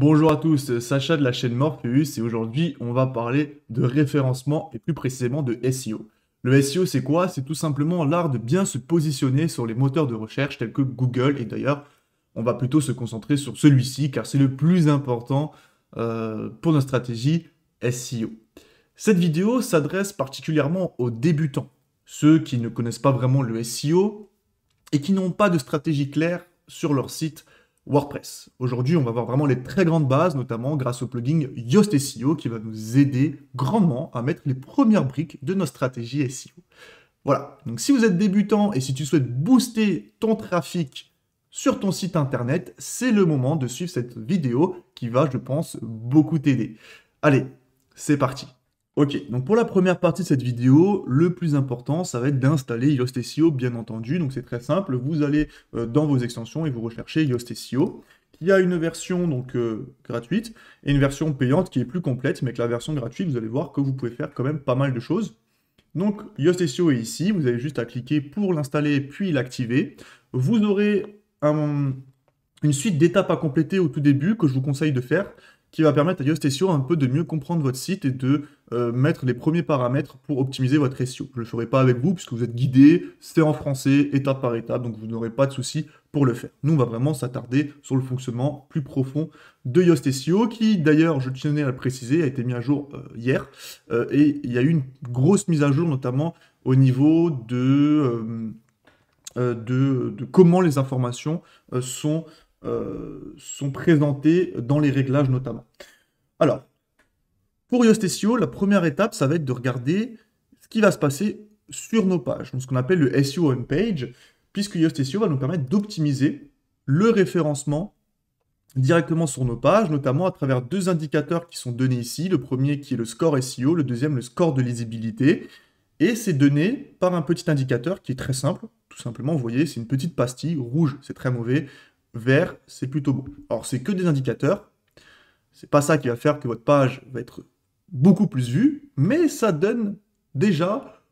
Bonjour à tous, Sacha de la chaîne Morpheus et aujourd'hui on va parler de référencement et plus précisément de SEO. Le SEO c'est quoi C'est tout simplement l'art de bien se positionner sur les moteurs de recherche tels que Google et d'ailleurs on va plutôt se concentrer sur celui-ci car c'est le plus important euh, pour notre stratégie SEO. Cette vidéo s'adresse particulièrement aux débutants, ceux qui ne connaissent pas vraiment le SEO et qui n'ont pas de stratégie claire sur leur site WordPress. Aujourd'hui, on va voir vraiment les très grandes bases, notamment grâce au plugin Yoast SEO qui va nous aider grandement à mettre les premières briques de nos stratégie SEO. Voilà, donc si vous êtes débutant et si tu souhaites booster ton trafic sur ton site internet, c'est le moment de suivre cette vidéo qui va, je pense, beaucoup t'aider. Allez, c'est parti Ok, donc pour la première partie de cette vidéo, le plus important, ça va être d'installer Yoast SEO, bien entendu. Donc c'est très simple, vous allez euh, dans vos extensions et vous recherchez Yoast SEO. qui a une version donc euh, gratuite et une version payante qui est plus complète, mais que la version gratuite, vous allez voir que vous pouvez faire quand même pas mal de choses. Donc Yoast SEO est ici, vous avez juste à cliquer pour l'installer puis l'activer. Vous aurez une suite d'étapes à compléter au tout début que je vous conseille de faire, qui va permettre à Yoast SEO un peu de mieux comprendre votre site et de euh, mettre les premiers paramètres pour optimiser votre SEO. Je ne le ferai pas avec vous puisque vous êtes guidé, c'est en français, étape par étape, donc vous n'aurez pas de souci pour le faire. Nous, on va vraiment s'attarder sur le fonctionnement plus profond de Yoast SEO qui, d'ailleurs, je tenais à le préciser, a été mis à jour euh, hier euh, et il y a eu une grosse mise à jour, notamment au niveau de, de, comment les informations sont, sont présentées dans les réglages notamment. Alors, pour Yoast SEO, la première étape, ça va être de regarder ce qui va se passer sur nos pages, donc ce qu'on appelle le SEO on page, puisque SEO va nous permettre d'optimiser le référencement directement sur nos pages, notamment à travers deux indicateurs qui sont donnés ici. Le premier qui est le score SEO, le deuxième le score de lisibilité. Et c'est donné par un petit indicateur qui est très simple. Tout simplement, vous voyez, c'est une petite pastille. Rouge, c'est très mauvais. Vert, c'est plutôt bon. Alors, c'est que des indicateurs. ce n'est pas ça qui va faire que votre page va être beaucoup plus vues, mais ça donne déjà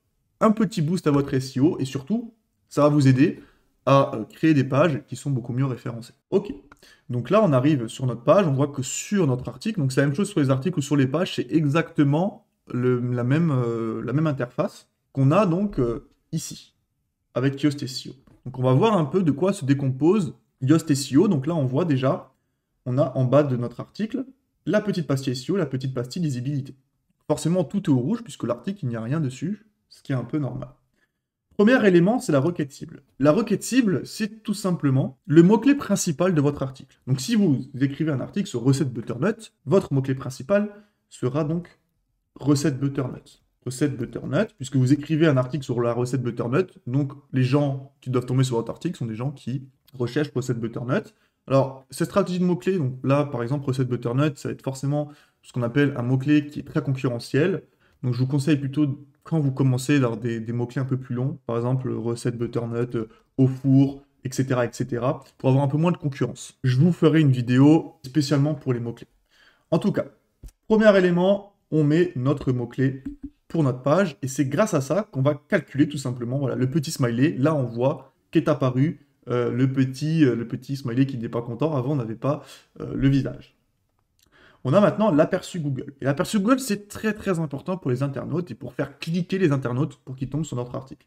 un petit boost à votre SEO et surtout, ça va vous aider à euh, créer des pages qui sont beaucoup mieux référencées. Ok. Donc là, on arrive sur notre page, on voit que sur notre article, donc c'est la même chose sur les articles ou sur les pages, c'est exactement euh, la, même, interface qu'on a donc euh, ici, avec Yoast SEO. Donc on va voir un peu de quoi se décompose Yoast SEO. Donc là, on voit déjà, on a en bas de notre article la petite pastille SEO, la petite pastille lisibilité. Forcément, tout est au rouge puisque l'article, il n'y a rien dessus, ce qui est un peu normal. Premier élément, c'est la requête cible. La requête cible, c'est tout simplement le mot-clé principal de votre article. Donc si vous écrivez un article sur recette butternut, votre mot-clé principal sera donc recette butternut. Recette butternut, puisque vous écrivez un article sur la recette butternut, donc les gens qui doivent tomber sur votre article sont des gens qui recherchent recette butternut. Alors, cette stratégie de mots-clés, donc là, par exemple, recette butternut, ça va être forcément ce qu'on appelle un mot-clé qui est très concurrentiel. Donc, je vous conseille plutôt, quand vous commencez, d'avoir des, des mots-clés un peu plus longs, par exemple, recette butternut, euh, au four, etc., etc., pour avoir un peu moins de concurrence. Je vous ferai une vidéo spécialement pour les mots-clés. En tout cas, premier élément, on met notre mot-clé pour notre page, et c'est grâce à ça qu'on va calculer tout simplement voilà, le petit smiley. Là, on voit qu'est apparu euh, le petit, euh, le petit smiley qui n'est pas content. Avant, on n'avait pas euh, le visage. On a maintenant l'aperçu Google. Et l'aperçu Google, c'est très très important pour les internautes et pour faire cliquer les internautes pour qu'ils tombent sur notre article.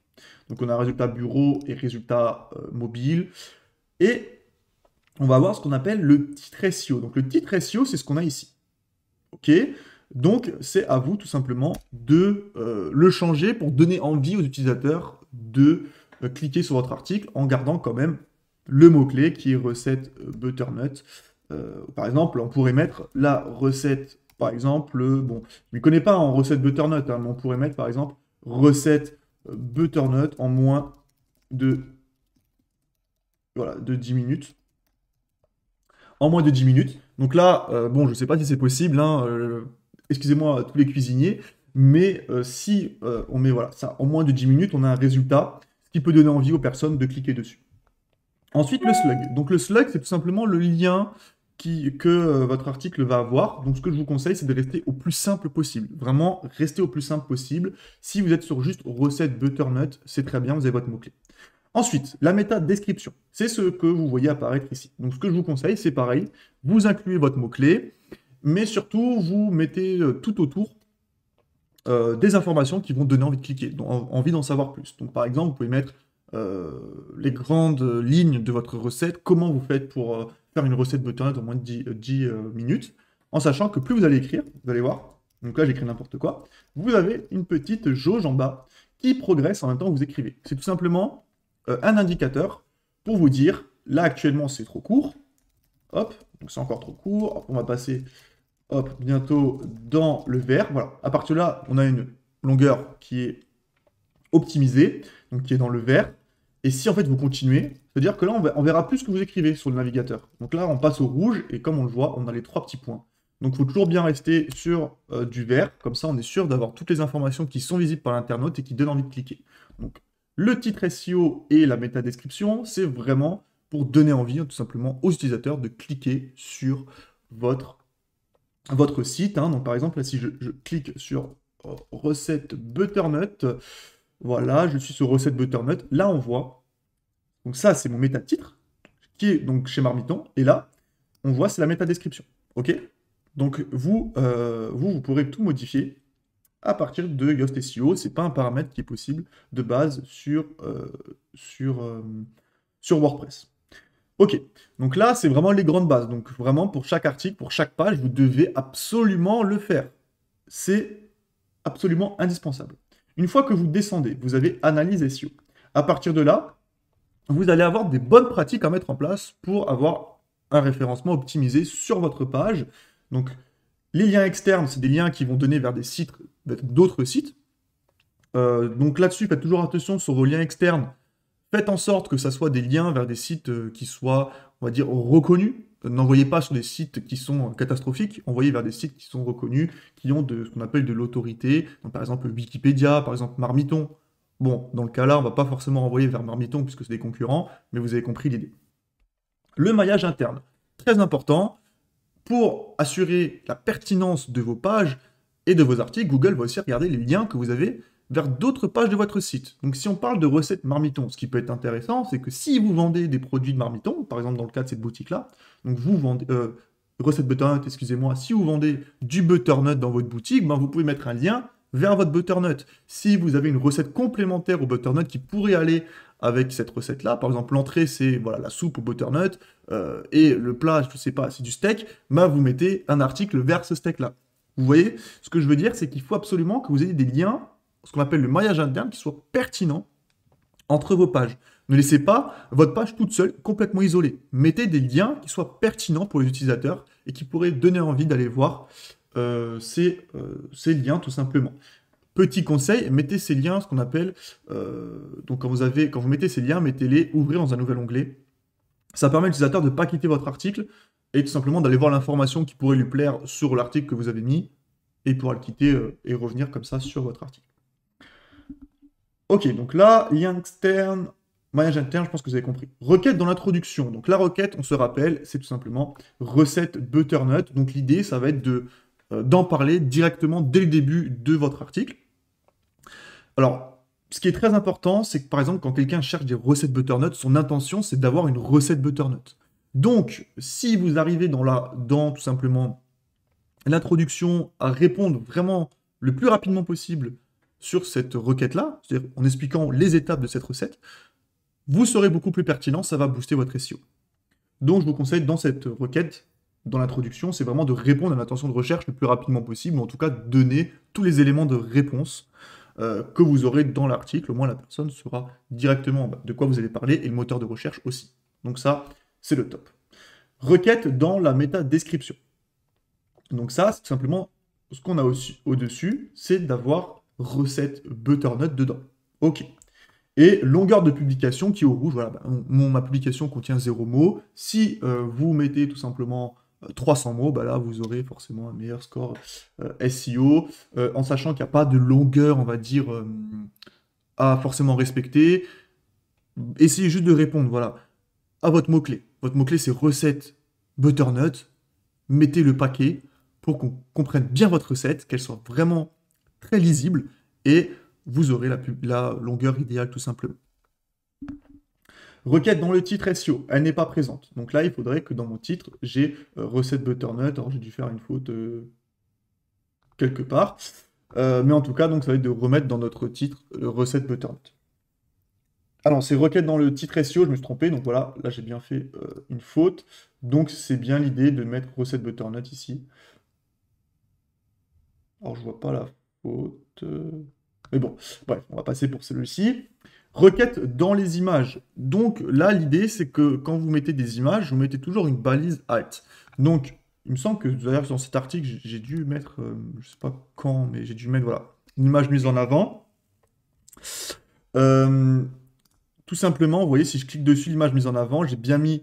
Donc on a résultat bureau et résultat mobile. Et on va voir ce qu'on appelle le titre ratio. E donc le titre ratio, e c'est ce qu'on a ici. OK donc, c'est à vous tout simplement de le changer pour donner envie aux utilisateurs de euh, cliquez sur votre article en gardant quand même le mot-clé qui est recette euh, butternut. Euh, par exemple, on pourrait mettre la recette, par exemple, bon, je ne connais pas en recette butternut, hein, mais on pourrait mettre par exemple recette butternut en moins de, voilà, de 10 minutes. En moins de 10 minutes. Donc là, bon, je ne sais pas si c'est possible, hein, excusez-moi tous les cuisiniers, mais si on met voilà, ça en moins de 10 minutes, on a un résultat qui peut donner envie aux personnes de cliquer dessus. Ensuite, le slug. Donc le slug, c'est tout simplement le lien que euh, votre article va avoir. Donc ce que je vous conseille, c'est de rester au plus simple possible. Vraiment, rester au plus simple possible. Si vous êtes sur juste recette butternut, c'est très bien, vous avez votre mot-clé. Ensuite, la méta description. C'est ce que vous voyez apparaître ici. Donc ce que je vous conseille, c'est pareil, vous incluez votre mot-clé, mais surtout vous mettez euh, tout autour euh, des informations qui vont donner envie de cliquer, envie d'en savoir plus. Donc par exemple, vous pouvez mettre euh, les grandes lignes de votre recette, comment vous faites pour euh, faire une recette butternut en moins de 10, minutes, en sachant que plus vous allez écrire, vous allez voir, donc là j'écris n'importe quoi, vous avez une petite jauge en bas qui progresse en même temps que vous écrivez. C'est tout simplement un indicateur pour vous dire, là actuellement c'est trop court, hop, donc c'est encore trop court, on va passer hop, bientôt dans le vert. Voilà, à partir de là, on a une longueur qui est optimisée, donc qui est dans le vert. Et si en fait vous continuez, c'est-à-dire que là on verra plus ce que vous écrivez sur le navigateur. Donc là on passe au rouge et comme on le voit, on a les trois petits points. Donc il faut toujours bien rester sur euh, du vert, comme ça on est sûr d'avoir toutes les informations qui sont visibles par l'internaute et qui donnent envie de cliquer. Donc le titre SEO et la description, c'est vraiment pour donner envie hein, tout simplement aux utilisateurs de cliquer sur votre votre site. Hein. Donc par exemple, si je, clique sur euh, recette butternut, voilà, je suis sur recette butternut. Là, on voit. Donc ça, c'est mon méta titre qui est donc chez Marmiton. Et là, on voit, c'est la méta description. Ok Donc vous, euh, vous, vous pourrez tout modifier à partir de Yoast SEO. C'est pas un paramètre qui est possible de base sur, euh, sur, sur WordPress. Ok, donc là, c'est vraiment les grandes bases. Donc vraiment, pour chaque article, pour chaque page, vous devez absolument le faire. C'est absolument indispensable. Une fois que vous descendez, vous avez analyse SEO. À partir de là, vous allez avoir des bonnes pratiques à mettre en place pour avoir un référencement optimisé sur votre page. Donc, les liens externes, c'est des liens qui vont donner vers des sites, d'autres sites. Euh, donc là-dessus, faites toujours attention sur vos liens externes. Faites en sorte que ce soit des liens vers des sites euh, qui soient, on va dire, reconnus. N'envoyez pas sur des sites qui sont catastrophiques, envoyez vers des sites qui sont reconnus, qui ont de, ce qu'on appelle de l'autorité, par exemple Wikipédia, par exemple Marmiton. Bon, dans le cas là, on ne va pas forcément envoyer vers Marmiton puisque c'est des concurrents, mais vous avez compris l'idée. Le maillage interne, très important, pour assurer la pertinence de vos pages et de vos articles, Google va aussi regarder les liens que vous avez vers d'autres pages de votre site. Donc si on parle de recettes marmiton, ce qui peut être intéressant, c'est que si vous vendez des produits de marmiton, par exemple dans le cas de cette boutique-là, donc vous vendez, euh, recette butternut, excusez-moi, si vous vendez du butternut dans votre boutique, ben vous pouvez mettre un lien vers votre butternut. Si vous avez une recette complémentaire au butternut qui pourrait aller avec cette recette-là, par exemple l'entrée c'est voilà la soupe au butternut euh, et le plat, je ne sais pas, c'est du steak, ben vous mettez un article vers ce steak-là. Vous voyez, ce que je veux dire, c'est qu'il faut absolument que vous ayez des liens ce qu'on appelle le maillage interne qui soit pertinent entre vos pages. Ne laissez pas votre page toute seule, complètement isolée. Mettez des liens qui soient pertinents pour les utilisateurs et qui pourraient donner envie d'aller voir euh, euh, ces, liens tout simplement. Petit conseil, mettez ces liens, ce qu'on appelle, euh, donc quand vous, avez, quand vous mettez ces liens, mettez-les, ouvrez dans un nouvel onglet. Ça permet à l'utilisateur de ne pas quitter votre article et tout simplement d'aller voir l'information qui pourrait lui plaire sur l'article que vous avez mis et pourra le quitter et revenir comme ça sur votre article. Ok, donc là, lien externe, maillage interne, je pense que vous avez compris. Requête dans l'introduction. Donc la requête, on se rappelle, c'est tout simplement recette butternut. Donc l'idée, ça va être de euh, d'en parler directement dès le début de votre article. Alors, ce qui est très important, c'est que par exemple, quand quelqu'un cherche des recettes butternut, son intention, c'est d'avoir une recette butternut. Donc, si vous arrivez dans, la, dans tout simplement l'introduction à répondre vraiment le plus rapidement possible sur cette requête-là, c'est-à-dire en expliquant les étapes de cette recette, vous serez beaucoup plus pertinent, ça va booster votre SEO. Donc je vous conseille dans cette requête, dans l'introduction, c'est vraiment de répondre à l'intention de recherche le plus rapidement possible, ou en tout cas donner tous les éléments de réponse euh, que vous aurez dans l'article, au moins la personne saura directement bah, de quoi vous allez parler, et le moteur de recherche aussi. Donc ça, c'est le top. Requête dans la méta-description. Donc ça, c'est simplement ce qu'on a au-dessus, c'est d'avoir recette butternut dedans. Ok. Et longueur de publication qui est au rouge, voilà, bah, mon, ma publication contient zéro mot Si euh, vous mettez tout simplement 300 euh, mots, bah là vous aurez forcément un meilleur score euh, SEO, en sachant qu'il n'y a pas de longueur, on va dire, à forcément respecter. Essayez juste de répondre, voilà, à votre mot-clé. Votre mot-clé c'est recette butternut. Mettez le paquet pour qu'on comprenne bien votre recette, qu'elle soit vraiment très lisible et vous aurez la, la longueur idéale tout simplement. Requête dans le titre SEO, elle n'est pas présente. Donc là, il faudrait que dans mon titre, j'ai euh, recette butternut. Alors j'ai dû faire une faute euh, quelque part. Euh, mais en tout cas, donc ça va être de remettre dans notre titre recette butternut. Alors, c'est requête dans le titre SEO, je me suis trompé. Donc voilà, là j'ai bien fait une faute. Donc c'est bien l'idée de mettre recette butternut ici. Alors je vois pas la euh. Mais bon, bref, on va passer pour celui-ci. Requête dans les images. Donc là, l'idée, c'est que quand vous mettez des images, vous mettez toujours une balise alt. Donc, il me semble que d'ailleurs, dans cet article, j'ai dû mettre, je euh, je sais pas quand, mais j'ai dû mettre, voilà, une image mise en avant. Euh, tout simplement, vous voyez, si je clique dessus, l'image mise en avant, j'ai bien mis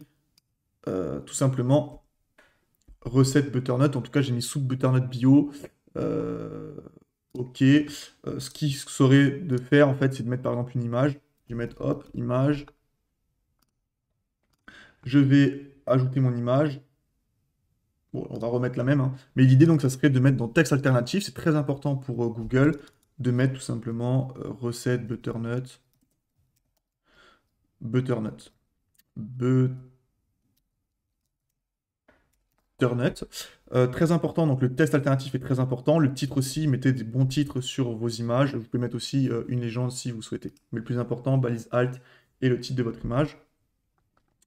tout simplement recette butternut. En tout cas, j'ai mis soupe butternut bio. OK. Euh, ce qui serait de faire, en fait, c'est de mettre par exemple une image. Je vais mettre hop, image. Je vais ajouter mon image. Bon, on va remettre la même. Hein. Mais l'idée, donc, ça serait de mettre dans texte alternatif. C'est très important pour euh, Google de mettre tout simplement euh, recette butternut. Butternut. Butternut. Euh, très important, donc le test alternatif est très important. Le titre aussi, mettez des bons titres sur vos images. Vous pouvez mettre aussi euh, une légende si vous souhaitez. Mais le plus important, balise Alt et le titre de votre image.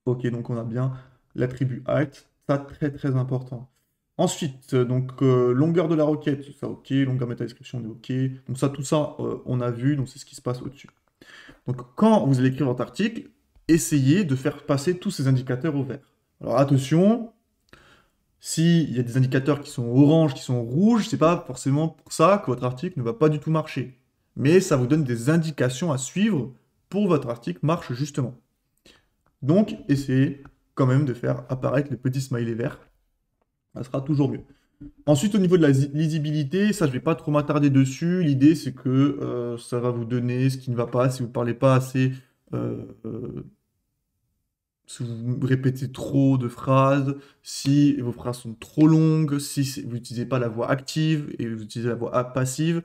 Ok, donc on a bien l'attribut Alt. Ça, très très important. Ensuite, euh, donc longueur de la requête, ça ok, longueur métal description, on est ok. Donc ça, tout ça, on a vu, donc c'est ce qui se passe au-dessus. Donc quand vous allez écrire votre article, essayez de faire passer tous ces indicateurs au vert. Alors attention, s'il y a des indicateurs qui sont orange, qui sont rouges, c'est pas forcément pour ça que votre article ne va pas du tout marcher. Mais ça vous donne des indications à suivre pour votre article marche justement. Donc, essayez quand même de faire apparaître les petits smileys verts. Ça sera toujours mieux. Ensuite, au niveau de la lisibilité, ça, je ne vais pas trop m'attarder dessus. L'idée, c'est que euh, ça va vous donner ce qui ne va pas si vous ne parlez pas assez euh, euh, si vous répétez trop de phrases, si vos phrases sont trop longues, si vous n'utilisez pas la voix active et vous utilisez la voix passive,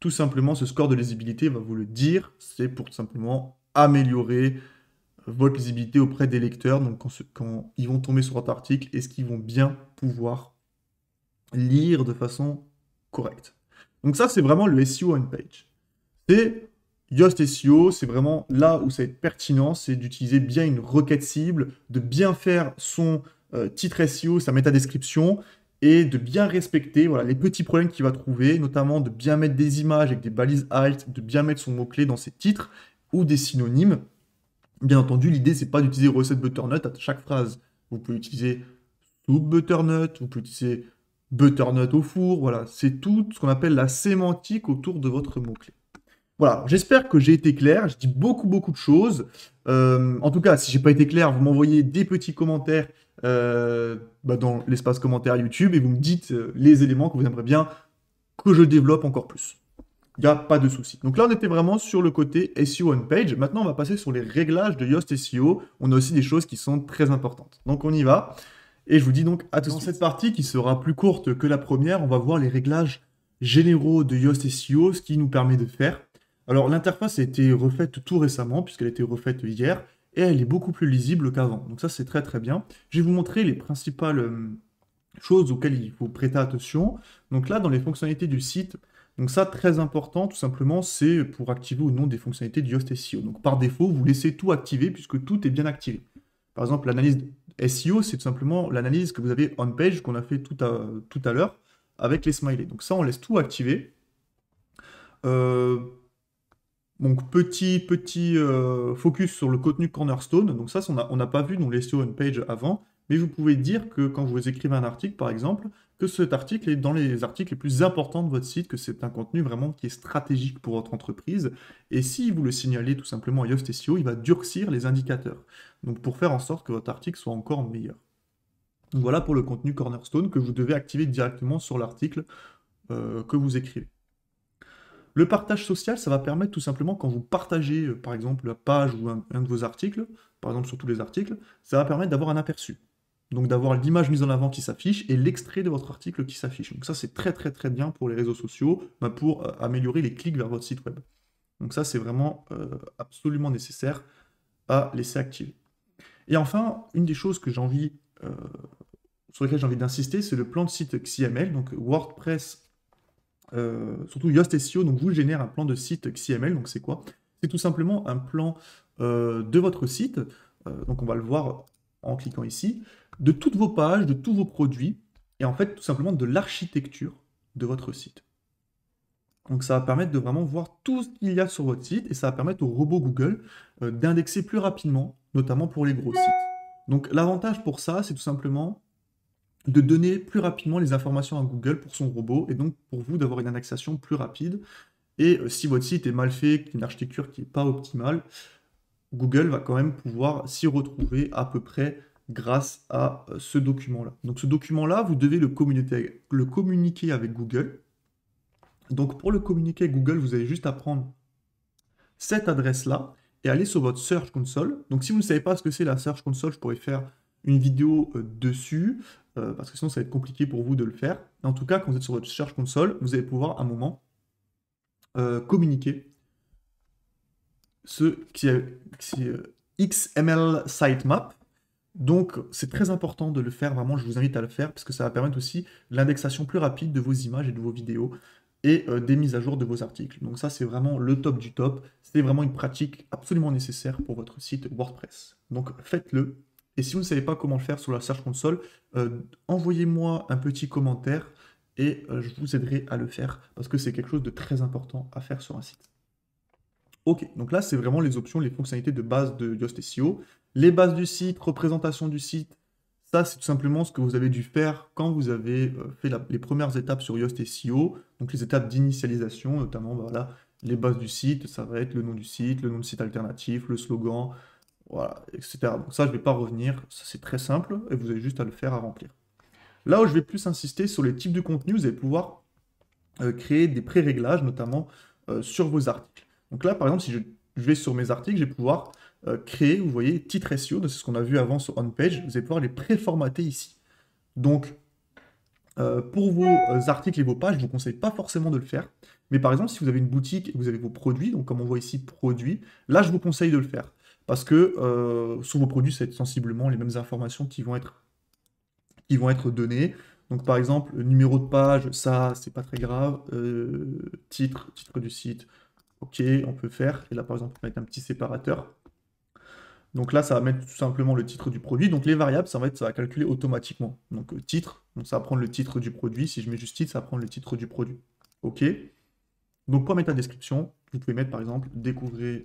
tout simplement ce score de lisibilité va vous le dire, c'est pour simplement améliorer votre lisibilité auprès des lecteurs, donc quand, quand ils vont tomber sur votre article, est-ce qu'ils vont bien pouvoir lire de façon correcte. Donc ça, c'est vraiment le SEO on-page. C'est Yoast SEO, c'est vraiment là où ça va être pertinent, c'est d'utiliser bien une requête cible, de bien faire son euh, titre SEO, sa métadescription, et de bien respecter voilà, les petits problèmes qu'il va trouver, notamment de bien mettre des images avec des balises alt, de bien mettre son mot-clé dans ses titres ou des synonymes. Bien entendu, l'idée, c'est pas d'utiliser recette butternut à chaque phrase. Vous pouvez utiliser soup butternut, vous pouvez utiliser butternut au four, voilà. C'est tout ce qu'on appelle la sémantique autour de votre mot-clé. Voilà, j'espère que j'ai été clair. Je dis beaucoup, beaucoup de choses. Euh, en tout cas, si j'ai pas été clair, vous m'envoyez des petits commentaires euh, bah, dans l'espace commentaire YouTube et vous me dites euh, les éléments que vous aimeriez bien que je développe encore plus. Il n'y a pas de souci. Donc là, on était vraiment sur le côté SEO on-page. Maintenant, on va passer sur les réglages de Yoast SEO. On a aussi des choses qui sont très importantes. Donc on y va. Et je vous dis donc à tous. Dans cette partie qui sera plus courte que la première, on va voir les réglages généraux de Yoast SEO, ce qui nous permet de faire alors l'interface a été refaite tout récemment, puisqu'elle a été refaite hier, et elle est beaucoup plus lisible qu'avant. Donc ça c'est très très bien. Je vais vous montrer les principales euh, choses auxquelles il faut prêter attention. Donc là, dans les fonctionnalités du site, donc ça, très important, tout simplement, c'est pour activer ou non des fonctionnalités du host SEO. Donc par défaut, vous laissez tout activer puisque tout est bien activé. Par exemple, l'analyse SEO, c'est tout simplement l'analyse que vous avez on-page, qu'on a fait tout à, tout à l'heure, avec les smileys. Donc ça, on laisse tout activer. Euh, donc petit petit euh, focus sur le contenu Cornerstone. Donc ça, on n'a pas vu dans les SEO on page avant, mais vous pouvez dire que quand vous écrivez un article, par exemple, que cet article est dans les articles les plus importants de votre site, que c'est un contenu vraiment qui est stratégique pour votre entreprise. Et si vous le signalez tout simplement à Yoast SEO, il va durcir les indicateurs. Donc pour faire en sorte que votre article soit encore meilleur. Donc voilà pour le contenu Cornerstone que vous devez activer directement sur l'article euh, que vous écrivez. Le partage social, ça va permettre tout simplement, quand vous partagez, euh, par exemple, la page ou un, de vos articles, par exemple sur tous les articles, ça va permettre d'avoir un aperçu. Donc d'avoir l'image mise en avant qui s'affiche et l'extrait de votre article qui s'affiche. Donc ça, c'est très très très bien pour les réseaux sociaux, ben, pour euh, améliorer les clics vers votre site web. Donc ça, c'est vraiment euh, absolument nécessaire à laisser activer. Et enfin, une des choses que sur lesquelles j'ai envie d'insister, c'est le plan de site XML, donc WordPress euh, surtout Yoast SEO, donc vous génère un plan de site XML. E donc c'est quoi C'est tout simplement un plan euh, de votre site. Euh, donc on va le voir en cliquant ici, de toutes vos pages, de tous vos produits, et en fait tout simplement de l'architecture de votre site. Donc ça va permettre de vraiment voir tout ce qu'il y a sur votre site et ça va permettre au robot Google d'indexer plus rapidement, notamment pour les gros sites. Donc l'avantage pour ça, c'est tout simplement de donner plus rapidement les informations à Google pour son robot et donc pour vous d'avoir une annexation plus rapide. Et euh, si votre site est mal fait, une architecture qui n'est pas optimale, Google va quand même pouvoir s'y retrouver à peu près grâce à euh, ce document-là. Donc ce document-là, vous devez le communiquer, le communiquer avec Google. Donc pour le communiquer avec Google, vous avez juste à prendre cette adresse-là et aller sur votre Search Console. Donc si vous ne savez pas ce que c'est la Search Console, je pourrais faire une vidéo euh, dessus. Euh, parce que sinon ça va être compliqué pour vous de le faire. En tout cas, quand vous êtes sur votre Search Console, vous allez pouvoir à un moment euh, communiquer ce qui est, euh, XML sitemap. Donc c'est très important de le faire, vraiment je vous invite à le faire, parce que ça va permettre aussi l'indexation plus rapide de vos images et de vos vidéos et des mises à jour de vos articles. Donc ça c'est vraiment le top du top, c'est vraiment une pratique absolument nécessaire pour votre site WordPress. Donc faites-le et si vous ne savez pas comment le faire sur la Search Console, euh, envoyez-moi un petit commentaire et euh, je vous aiderai à le faire parce que c'est quelque chose de très important à faire sur un site. Ok, donc là, c'est vraiment les options, les fonctionnalités de base de Yoast SEO. Les bases du site, représentation du site, ça, c'est tout simplement ce que vous avez dû faire quand vous avez euh, fait les premières étapes sur Yoast SEO, donc les étapes d'initialisation, notamment bah voilà, les bases du site, ça va être le nom du site, le nom du site alternatif, le slogan, voilà, etc. Donc ça, je ne vais pas revenir, c'est très simple, et vous avez juste à le faire à remplir. Là où je vais plus insister sur les types de contenu, vous allez pouvoir euh, créer des pré-réglages, notamment euh, sur vos articles. Donc là, par exemple, si je, vais sur mes articles, je vais pouvoir euh, créer, vous voyez, titre SEO, c'est ce qu'on a vu avant sur on-page, vous allez pouvoir les pré-formater ici. Donc, pour vos articles et vos pages, je ne vous conseille pas forcément de le faire. Mais par exemple, si vous avez une boutique et vous avez vos produits, donc comme on voit ici, produits, là, je vous conseille de le faire parce que euh, sous vos produits, c'est sensiblement les mêmes informations qui vont être, qui vont être données. Donc par exemple, numéro de page, ça, c'est pas très grave. Euh, titre, titre du site, ok, on peut faire. Et là, par exemple, on peut mettre un petit séparateur. Donc là, ça va mettre tout simplement le titre du produit. Donc les variables, ça va, être, ça va calculer automatiquement. Donc euh, titre, donc ça va prendre le titre du produit. Si je mets juste titre, ça va prendre le titre du produit. OK. Donc pour mettre la description, vous pouvez mettre par exemple découvrir.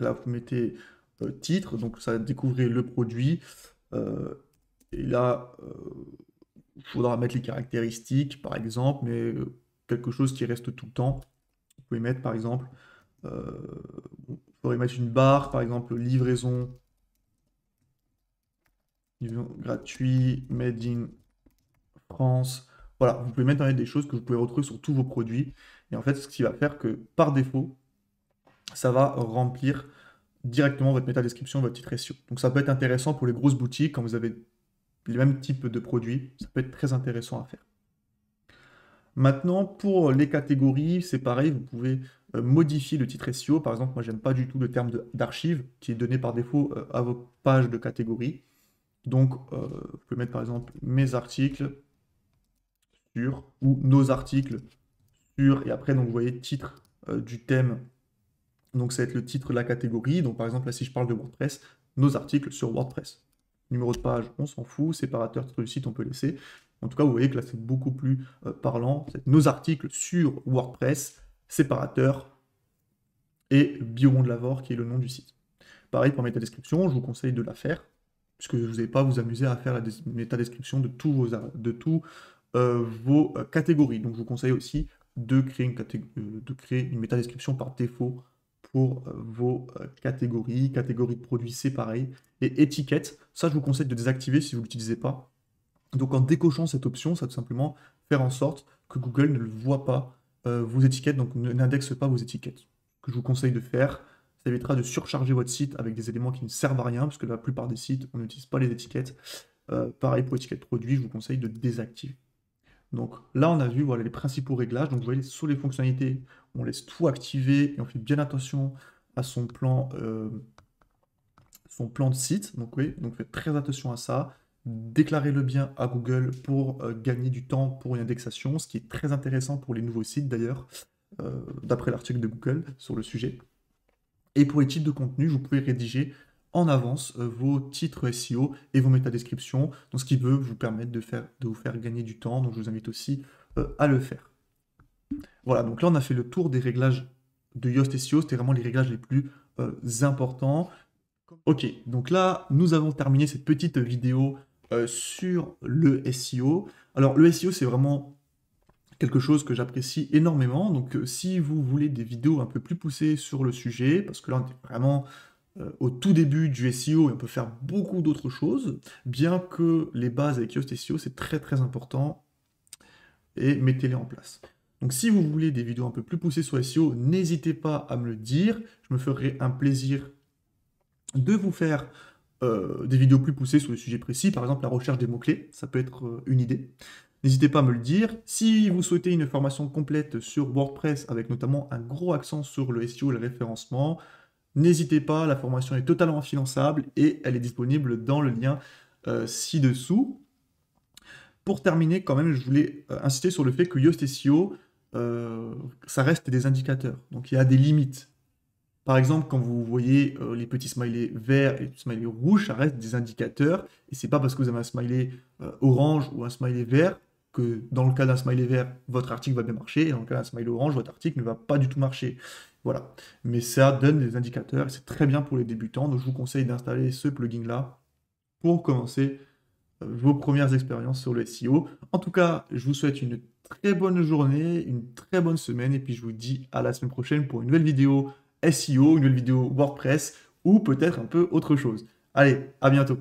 Là, vous mettez euh, titre, donc ça va découvrir le produit. Euh, et là, il euh, faudra mettre les caractéristiques, par exemple, mais quelque chose qui reste tout le temps. Vous pouvez mettre, par exemple, vous mettre une barre, par exemple, livraison gratuit, made in France. Voilà, vous pouvez mettre des choses que vous pouvez retrouver sur tous vos produits. Et en fait, ce qui va faire que par défaut, ça va remplir directement votre métadescription, description, votre titre SEO. Donc ça peut être intéressant pour les grosses boutiques quand vous avez les mêmes types de produits, ça peut être très intéressant à faire. Maintenant, pour les catégories, c'est pareil, vous pouvez euh, modifier le titre SEO. Par exemple, moi, j'aime pas du tout le terme d'archive qui est donné par défaut euh, à vos pages de catégorie. Donc, euh, vous pouvez mettre par exemple mes articles sur ou nos articles sur, et après, donc, vous voyez titre du thème donc ça va être le titre de la catégorie. Donc par exemple, là si je parle de WordPress, nos articles sur WordPress. Numéro de page, on s'en fout. Séparateur, titre du site, on peut laisser. En tout cas, vous voyez que là c'est beaucoup plus euh, parlant. Nos articles sur WordPress, séparateur et de Lavor qui est le nom du site. Pareil pour la description je vous conseille de la faire, puisque vous n'allez pas vous amuser à faire la métadescription de tous vos, de tout, euh, vos euh, catégories. Donc je vous conseille aussi de créer une, de créer une métadescription par défaut pour euh, vos euh, catégories, catégories de produits, c'est pareil, et étiquettes, Ça, je vous conseille de désactiver si vous l'utilisez pas. Donc en décochant cette option, ça tout simplement faire en sorte que Google ne voit pas euh, vos étiquettes, donc n'indexe pas vos étiquettes. Que je vous conseille de faire, ça évitera de surcharger votre site avec des éléments qui ne servent à rien, parce que la plupart des sites, on n'utilise pas les étiquettes. pareil pour étiquette produit, je vous conseille de désactiver. Donc là, on a vu voilà, les principaux réglages. Donc vous voyez, sous les fonctionnalités, on laisse tout activer et on fait bien attention à son plan, euh, son plan de site. Donc oui, donc faites très attention à ça. déclarer le bien à Google pour euh, gagner du temps pour une indexation, ce qui est très intéressant pour les nouveaux sites d'ailleurs, euh, d'après l'article de Google sur le sujet. Et pour les types de contenu, vous pouvez rédiger en avance euh, vos titres SEO et vos métadescriptions, donc ce qui veut vous permettre de, faire, de vous faire gagner du temps, donc je vous invite aussi euh, à le faire. Voilà, donc là on a fait le tour des réglages de Yoast SEO, c'était vraiment les réglages les plus euh, importants. Ok, donc là nous avons terminé cette petite vidéo sur le SEO. Alors le SEO c'est vraiment quelque chose que j'apprécie énormément, donc si vous voulez des vidéos un peu plus poussées sur le sujet, parce que là on est vraiment euh, au tout début du SEO on peut faire beaucoup d'autres choses, bien que les bases avec Yoast SEO, c'est très très important et mettez-les en place. Donc si vous voulez des vidéos un peu plus poussées sur SEO, n'hésitez pas à me le dire. Je me ferai un plaisir de vous faire euh, des vidéos plus poussées sur le sujets précis, par exemple la recherche des mots-clés, ça peut être euh, une idée. N'hésitez pas à me le dire. Si vous souhaitez une formation complète sur WordPress, avec notamment un gros accent sur le SEO et le référencement, N'hésitez pas, la formation est totalement finançable et elle est disponible dans le lien euh, ci-dessous. Pour terminer, quand même, je voulais euh, insister sur le fait que Yoast SEO, euh, ça reste des indicateurs. Donc il y a des limites. Par exemple, quand vous voyez les petits smileys verts et les smileys rouges, ça reste des indicateurs. Et c'est pas parce que vous avez un smiley orange ou un smiley vert que dans le cas d'un smiley vert, votre article va bien marcher, et dans le cas d'un smiley orange, votre article ne va pas du tout marcher. Voilà. Mais ça donne des indicateurs, et c'est très bien pour les débutants, donc je vous conseille d'installer ce plugin-là pour commencer euh, vos premières expériences sur le SEO. En tout cas, je vous souhaite une très bonne journée, une très bonne semaine, et puis je vous dis à la semaine prochaine pour une nouvelle vidéo SEO, une nouvelle vidéo WordPress, ou peut-être un peu autre chose. Allez, à bientôt